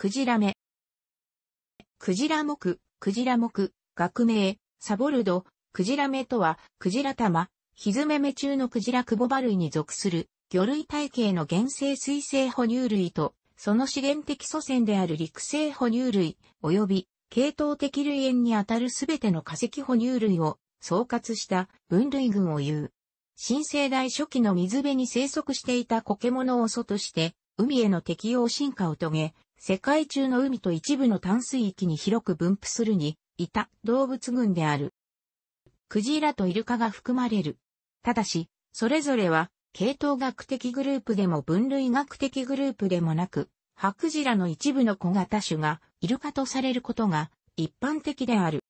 クジラ目。クジラ目、クジラ目、学名、サボルド、クジラ目とは、クジラ玉、ヒズメ目中のクジラクボバ類に属する、魚類体系の原生水生哺乳類と、その資源的祖先である陸生哺乳類、及び、系統的類縁にあたるすべての化石哺乳類を総括した分類群を言う。新生代初期の水辺に生息していた苔物を祖として、海への適応進化を遂げ、世界中の海と一部の淡水域に広く分布するに、いた動物群である。クジラとイルカが含まれる。ただし、それぞれは、系統学的グループでも分類学的グループでもなく、ハクジラの一部の小型種がイルカとされることが一般的である。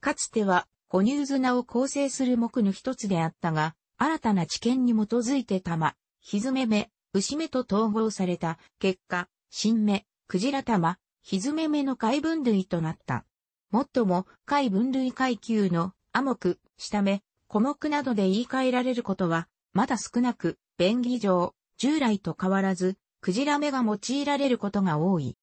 かつては、哺乳砂を構成する目の一つであったが、新たな知見に基づいて玉、ひずめめ、牛目と統合された結果、新目、クジラ玉、ひずめ目の貝分類となった。もっとも、貝分類階級の、アモク、下目、古目などで言い換えられることは、まだ少なく、便宜上、従来と変わらず、クジラ目が用いられることが多い。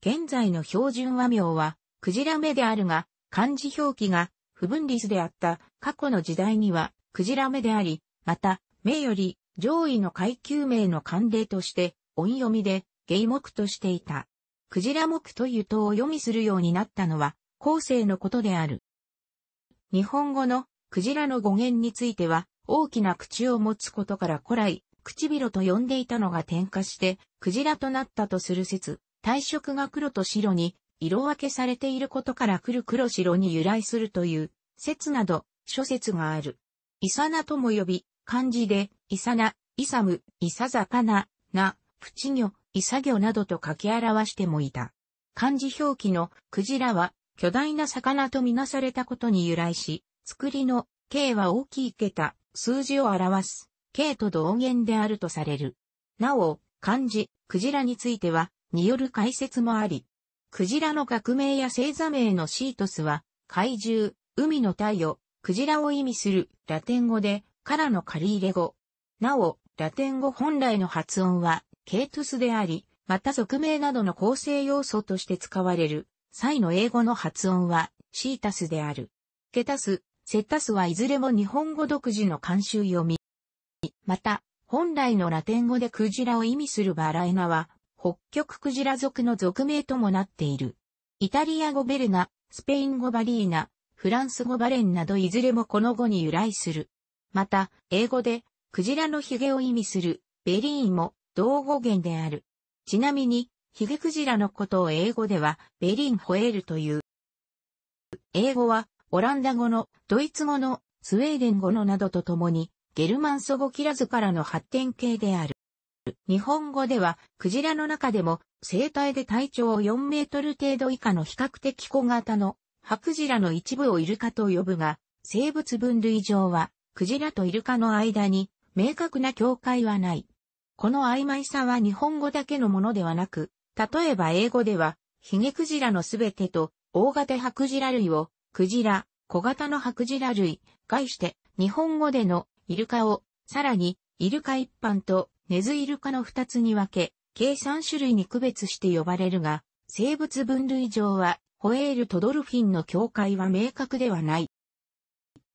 現在の標準和名は、クジラ目であるが、漢字表記が不分立であった過去の時代には、クジラ目であり、また、目より上位の階級名の慣例として、音読みで、芸目としていた。クジラ目という塔を読みするようになったのは、後世のことである。日本語のクジラの語源については、大きな口を持つことから古来、唇と呼んでいたのが転化して、クジラとなったとする説、体色が黒と白に色分けされていることから来る黒白に由来するという説など諸説がある。イサナとも呼び、漢字でイサナ、イサム、イサザカナ、ナ、プチ魚、イサ魚などと書き表してもいた。漢字表記のクジラは巨大な魚とみなされたことに由来し、作りの形は大きい桁、数字を表す、形と同源であるとされる。なお、漢字、クジラについては、による解説もあり、クジラの学名や星座名のシートスは、怪獣、海の太陽、クジラを意味するラテン語で、からの借り入れ語、なお、ラテン語本来の発音は、ケイトスであり、また俗名などの構成要素として使われる、際の英語の発音は、シータスである。ケタス、セタスはいずれも日本語独自の慣習読み。また、本来のラテン語でクジラを意味するバラエナは、北極クジラ族の俗名ともなっている。イタリア語ベルナ、スペイン語バリーナ、フランス語バレンなどいずれもこの語に由来する。また、英語でクジラのヒゲを意味するベリーンも同語源である。ちなみに、ヒゲクジラのことを英語ではベリンホエールという。英語はオランダ語の、ドイツ語の、スウェーデン語のなどとともに、ゲルマン祖語キラズからの発展系である。日本語では、クジラの中でも、生体で体長4メートル程度以下の比較的小型の、白ジラの一部をイルカと呼ぶが、生物分類上は、クジラとイルカの間に、明確な境界はない。この曖昧さは日本語だけのものではなく、例えば英語では、ヒゲクジラのすべてと、大型ハクジラ類を、クジラ、小型のハクジラ類、概して、日本語でのイルカを、さらに、イルカ一般とネズイルカの二つに分け、計三種類に区別して呼ばれるが、生物分類上は、ホエールとドルフィンの境界は明確ではない。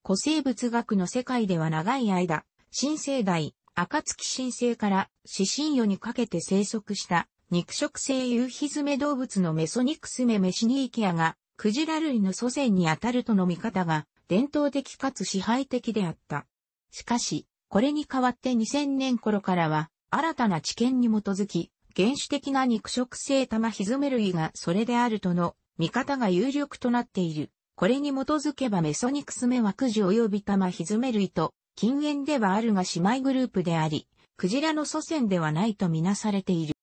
古生物学の世界では長い間、新生代、暁新生から四神魚にかけて生息した肉食性夕日爪動物のメソニクスメメシニーキアがクジラ類の祖先にあたるとの見方が伝統的かつ支配的であった。しかし、これに代わって2000年頃からは新たな知見に基づき原始的な肉食性玉ひずめ類がそれであるとの見方が有力となっている。これに基づけばメソニクスメはクジ及び玉ひずめ類と近縁ではあるが姉妹グループであり、クジラの祖先ではないとみなされている。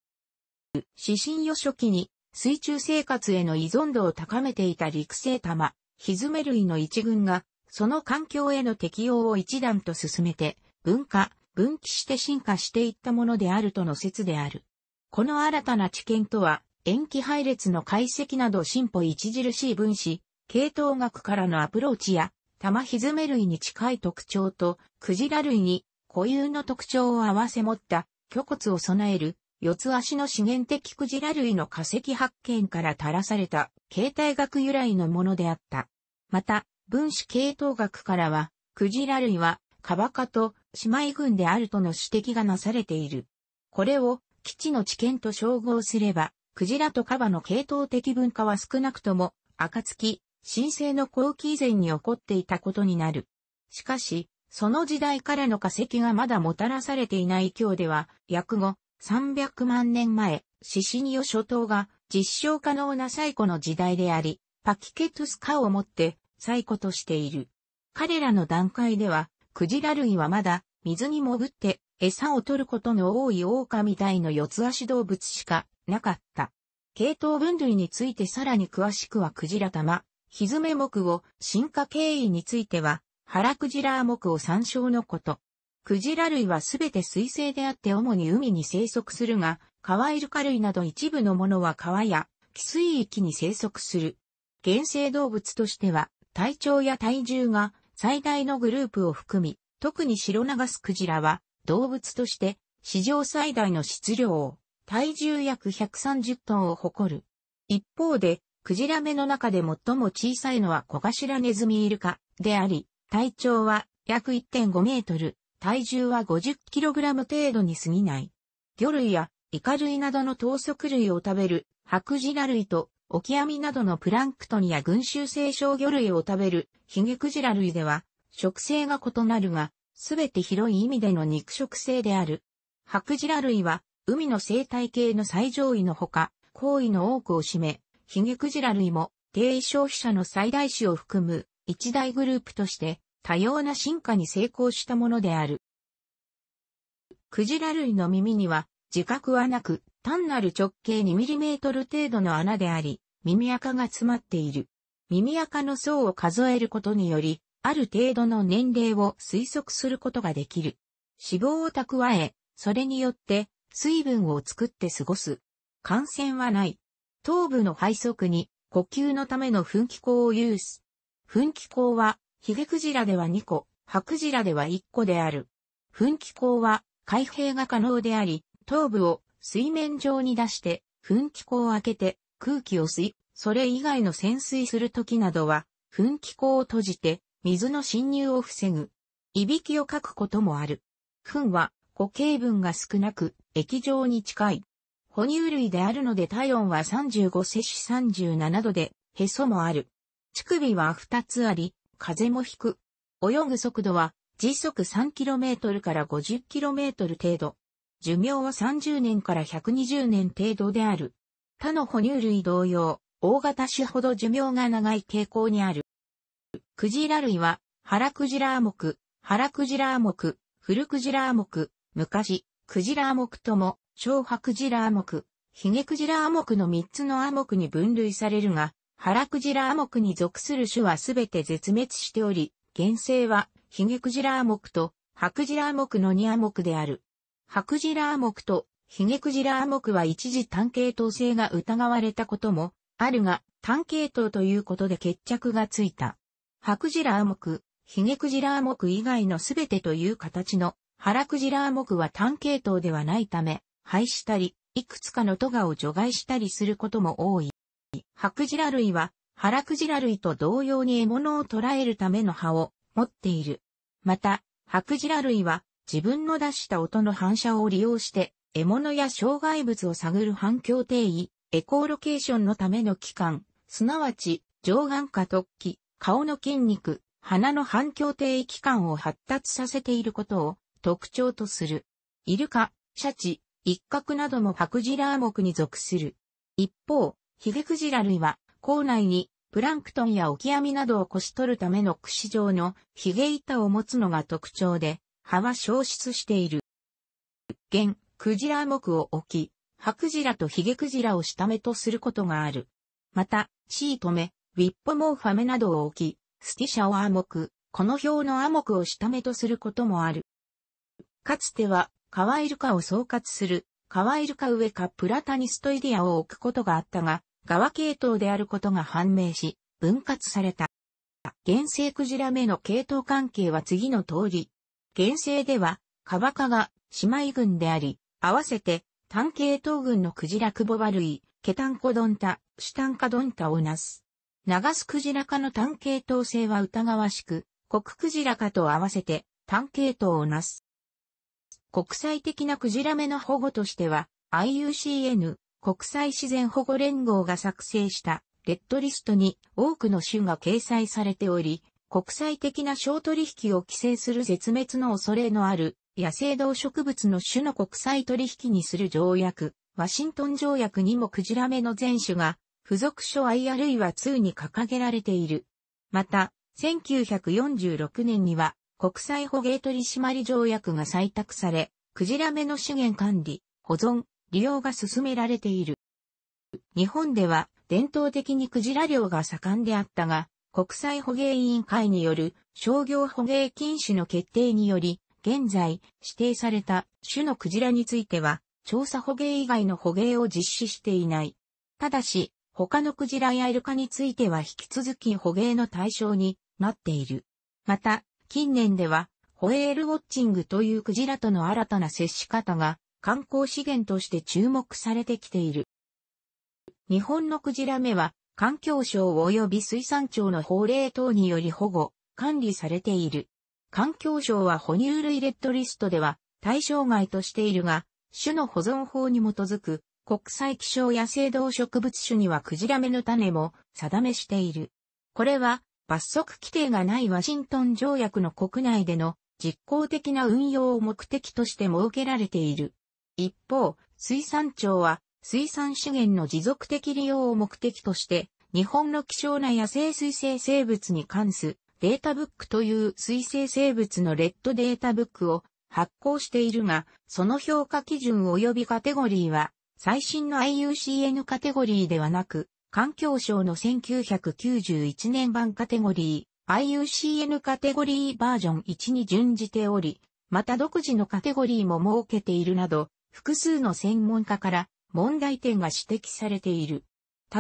指針予初期に水中生活への依存度を高めていた陸生玉、ヒズメ類の一群が、その環境への適応を一段と進めて、文化、分岐して進化していったものであるとの説である。この新たな知見とは、塩基配列の解析など進歩著しい分子、系統学からのアプローチや、玉ひずめ類に近い特徴と、クジラ類に固有の特徴を合わせ持った虚骨を備える、四つ足の資源的クジラ類の化石発見から垂らされた形態学由来のものであった。また、分子系統学からは、クジラ類はカバカと姉妹群であるとの指摘がなされている。これを基地の知見と称号すれば、クジラとカバの系統的文化は少なくとも、暁、神聖の後期以前に起こっていたことになる。しかし、その時代からの化石がまだもたらされていない今日では、約後、300万年前、シシニオ諸島が実証可能な最古の時代であり、パキケトゥスカをもって最古としている。彼らの段階では、クジラ類はまだ水に潜って餌を取ることの多い狼体の四つ足動物しかなかった。系統分類についてさらに詳しくはクジラ玉、ヒズメ木を進化経緯については、ラクジラー木を参照のこと。クジラ類はすべて水生であって主に海に生息するが、カワイルカ類など一部のものは川や汽水域に生息する。原生動物としては、体長や体重が最大のグループを含み、特にシロナガスクジラは動物として史上最大の質量を体重約130トンを誇る。一方で、クジラ目の中で最も小さいのは小頭ネズミイルカであり、体長は約1.5メートル、体重は5 0ラム程度に過ぎない。魚類やイカ類などの等速類を食べる白ジラ類とオキアミなどのプランクトンや群衆性小魚類を食べるヒゲクジラ類では食性が異なるが、すべて広い意味での肉食性である。白ジラ類は海の生態系の最上位のほか、行為の多くを占め、ヒゲクジラ類も低位消費者の最大種を含む一大グループとして多様な進化に成功したものである。クジラ類の耳には自覚はなく単なる直径 2mm 程度の穴であり、耳垢が詰まっている。耳垢の層を数えることにより、ある程度の年齢を推測することができる。脂肪を蓄え、それによって水分を作って過ごす。感染はない。頭部の背側に呼吸のための噴気口を有す。噴気口は、ヒゲクジラでは2個、ハクジラでは1個である。噴気口は、開閉が可能であり、頭部を水面上に出して、噴気口を開けて空気を吸い、それ以外の潜水するときなどは、噴気口を閉じて、水の侵入を防ぐ。いびきをかくこともある。糞は固形分が少なく、液状に近い。哺乳類であるので体温は35摂氏37度で、へそもある。乳首は2つあり、風も引く。泳ぐ速度は時速 3km から 50km 程度。寿命は30年から120年程度である。他の哺乳類同様、大型種ほど寿命が長い傾向にある。クジラ類は、ハラクジラー目、ハラクジラー目、フルクジラー目、昔、クジラー目とも、小白ジラアモク、ヒゲクジラアモクの3つのアモクに分類されるが、ハラクジラアモクに属する種はすべて絶滅しており、原生はヒゲクジラアモクとハクジラアモクの2アモクである。ハクジラアモクとヒゲクジラアモクは一時単系統性が疑われたこともあるが、単系統ということで決着がついた。ハクジラアモク、ヒゲクジラアモク以外のすべてという形のハラクジラアモクは単系統ではないため、廃したり、いくつかのトガを除外したりすることも多い。ハクジラ類は、ハラクジラ類と同様に獲物を捕らえるための葉を持っている。また、ハクジラ類は自分の出した音の反射を利用して獲物や障害物を探る反響定位、エコーロケーションのための器官、すなわち上眼下突起、顔の筋肉、鼻の反響定位器官を発達させていることを特徴とする。イルカ、シャチ、一角などもハクジラー目に属する。一方、ヒゲクジラ類は、校内にプランクトンやオキアミなどをこし取るための串状のヒゲ板を持つのが特徴で、葉は消失している。現、クジラ目を置き、ハクジラとヒゲクジラを下目とすることがある。また、シート目、ウィッポモーファメなどを置き、スティシャをアモク、この表のアモクを下目とすることもある。かつては、カワイルカを総括する、カワイルカ上かプラタニストイディアを置くことがあったが、側系統であることが判明し、分割された。原生クジラ目の系統関係は次の通り。原生では、カバカが姉妹群であり、合わせて単系統群のクジラクボバ類、ケタンコドンタ、シュタンカドンタをなす。流スクジラ科の単系統性は疑わしく、コククジラ科と合わせて単系統をなす。国際的なクジラ目の保護としては、IUCN、国際自然保護連合が作成したレッドリストに多くの種が掲載されており、国際的な小取引を規制する絶滅の恐れのある野生動植物の種の国際取引にする条約、ワシントン条約にもクジラ目の全種が付属書 I あるいは2に掲げられている。また、1946年には国際捕鯨取締条約が採択され、クジラ目の資源管理、保存、利用が進められている。日本では伝統的にクジラ漁が盛んであったが、国際捕鯨委員会による商業捕鯨禁止の決定により、現在指定された種のクジラについては、調査捕鯨以外の捕鯨を実施していない。ただし、他のクジラやイルカについては引き続き捕鯨の対象になっている。また、近年では、ホエールウォッチングというクジラとの新たな接し方が観光資源として注目されてきている。日本のクジラ目は環境省及び水産庁の法令等により保護、管理されている。環境省は哺乳類レッドリストでは対象外としているが、種の保存法に基づく国際気象野生動植物種にはクジラ目の種も定めしている。これは罰則規定がないワシントン条約の国内での実効的な運用を目的として設けられている。一方、水産庁は水産資源の持続的利用を目的として、日本の希少な野生水生生物に関すデータブックという水生生物のレッドデータブックを発行しているが、その評価基準及びカテゴリーは最新の IUCN カテゴリーではなく、環境省の1991年版カテゴリー、IUCN カテゴリーバージョン1に準じており、また独自のカテゴリーも設けているなど、複数の専門家から問題点が指摘されている。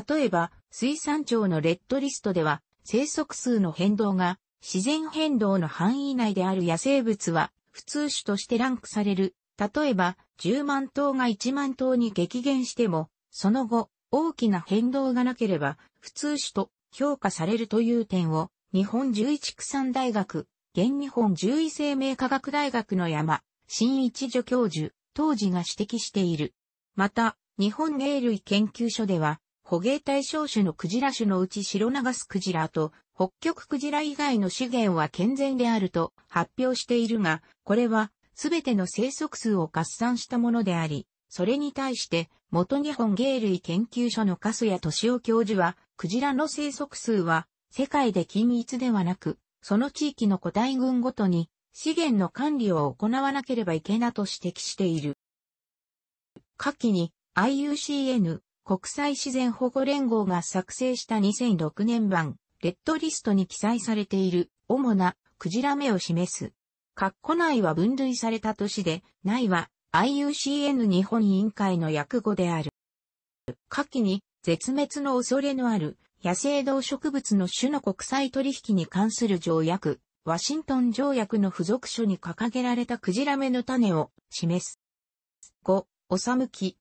例えば、水産庁のレッドリストでは、生息数の変動が自然変動の範囲内である野生物は普通種としてランクされる。例えば、10万頭が1万頭に激減しても、その後、大きな変動がなければ普通種と評価されるという点を日本獣医畜産大学、現日本獣医生命科学大学の山、新一助教授、当時が指摘している。また、日本鯨類研究所では、捕鯨対象種のクジラ種のうち白流スクジラと北極クジラ以外の資源は健全であると発表しているが、これはすべての生息数を合算したものであり、それに対して、元日本芸類研究所の粕谷敏夫教授は、クジラの生息数は、世界で均一ではなく、その地域の個体群ごとに、資源の管理を行わなければいけないと指摘している。下記に IUCN 国際自然保護連合が作成した2006年版レッドリストに記載されている主なクジラ目を示す。括弧内は分類された都市で、内は IUCN 日本委員会の訳語である。下記に絶滅の恐れのある野生動植物の種の国際取引に関する条約、ワシントン条約の付属書に掲げられたクジラメの種を示す。5、おさむき、